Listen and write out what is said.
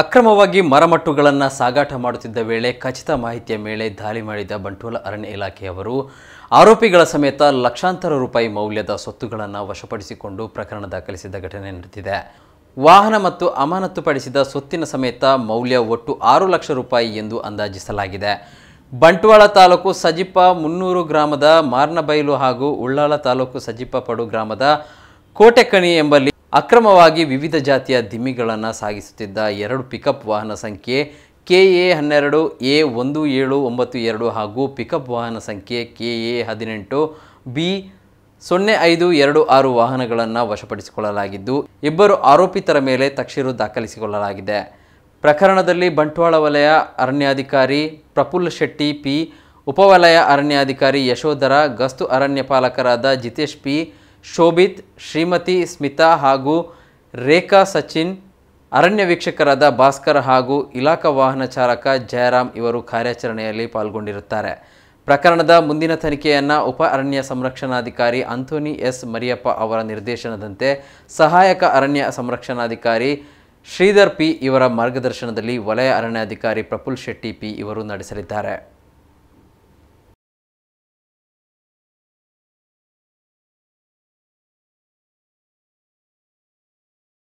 ಅಕ್ರಮವಾಗಿ ಮರಮಟ್ಟುಗಳನ್ನು ಸಾಗಾಟ ಮಾಡುತ್ತಿದ್ದ ವೇಳೆ ಖಚಿತ ಮಾಹಿತಿಯ ಮೇಲೆ ದಾಳಿ ಮಾಡಿದ ಬಂಟ್ವಾಳ ಅರಣ್ಯ ಇಲಾಖೆಯವರು ಆರೋಪಿಗಳ ಸಮೇತ ಲಕ್ಷಾಂತರ ರೂಪಾಯಿ ಮೌಲ್ಯದ ಸೊತ್ತುಗಳನ್ನು ವಶಪಡಿಸಿಕೊಂಡು ಪ್ರಕರಣ ದಾಖಲಿಸಿದ ಘಟನೆ ನಡೆದಿದೆ ವಾಹನ ಮತ್ತು ಅಮಾನತುಪಡಿಸಿದ ಸ್ವತ್ತಿನ ಸಮೇತ ಮೌಲ್ಯ ಒಟ್ಟು ಆರು ಲಕ್ಷ ರೂಪಾಯಿ ಎಂದು ಅಂದಾಜಿಸಲಾಗಿದೆ ಬಂಟ್ವಾಳ ತಾಲೂಕು ಸಜಿಪ್ಪ ಮುನ್ನೂರು ಗ್ರಾಮದ ಮಾರ್ನಬೈಲು ಹಾಗೂ ಉಳ್ಳಾಳ ತಾಲೂಕು ಸಜಿಪ ಪಡು ಗ್ರಾಮದ ಕೋಟೆಕಣಿ ಎಂಬಲ್ಲಿ ಅಕ್ರಮವಾಗಿ ವಿವಿಧ ಜಾತಿಯ ದಿಮ್ಮಿಗಳನ್ನು ಸಾಗಿಸುತ್ತಿದ್ದ ಎರಡು ಪಿಕಪ್ ವಾಹನ ಸಂಖ್ಯೆ ಕೆ ಎ ಹನ್ನೆರಡು ಎ ಒಂದು ಏಳು ಒಂಬತ್ತು ಎರಡು ಹಾಗೂ ಪಿಕಪ್ ವಾಹನ ಸಂಖ್ಯೆ ಕೆ ಎ ಹದಿನೆಂಟು ಬಿ ಸೊನ್ನೆ ಐದು ಎರಡು ಆರು ವಾಹನಗಳನ್ನು ವಶಪಡಿಸಿಕೊಳ್ಳಲಾಗಿದ್ದು ಇಬ್ಬರು ಆರೋಪಿತರ ಮೇಲೆ ತಕ್ಷೀರು ದಾಖಲಿಸಿಕೊಳ್ಳಲಾಗಿದೆ ಪ್ರಕರಣದಲ್ಲಿ ಬಂಟ್ವಾಳ ವಲಯ ಅರಣ್ಯಾಧಿಕಾರಿ ಪ್ರಫುಲ್ ಶೆಟ್ಟಿ ಪಿ ಉಪವಲಯ ಅರಣ್ಯಾಧಿಕಾರಿ ಯಶೋಧರ ಗಸ್ತು ಅರಣ್ಯ ಪಾಲಕರಾದ ಜಿತೇಶ್ ಪಿ ಶೋಭಿತ್ ಶ್ರೀಮತಿ ಸ್ಮಿತಾ ಹಾಗೂ ರೇಖಾ ಸಚಿನ್ ಅರಣ್ಯ ವೀಕ್ಷಕರಾದ ಭಾಸ್ಕರ್ ಹಾಗೂ ಇಲಾಖಾ ವಾಹನ ಚಾಲಕ ಜಯರಾಮ್ ಇವರು ಕಾರ್ಯಾಚರಣೆಯಲ್ಲಿ ಪಾಲ್ಗೊಂಡಿರುತ್ತಾರೆ ಪ್ರಕರಣದ ಮುಂದಿನ ತನಿಖೆಯನ್ನು ಉಪ ಅರಣ್ಯ ಸಂರಕ್ಷಣಾಧಿಕಾರಿ ಅಂಥೋನಿ ಎಸ್ ಮರಿಯಪ್ಪ ಅವರ ನಿರ್ದೇಶನದಂತೆ ಸಹಾಯಕ ಅರಣ್ಯ ಸಂರಕ್ಷಣಾಧಿಕಾರಿ ಶ್ರೀಧರ್ ಪಿ ಇವರ ಮಾರ್ಗದರ್ಶನದಲ್ಲಿ ವಲಯ ಅರಣ್ಯಾಧಿಕಾರಿ ಪ್ರಫುಲ್ ಶೆಟ್ಟಿ ಪಿ ಇವರು ನಡೆಸಲಿದ್ದಾರೆ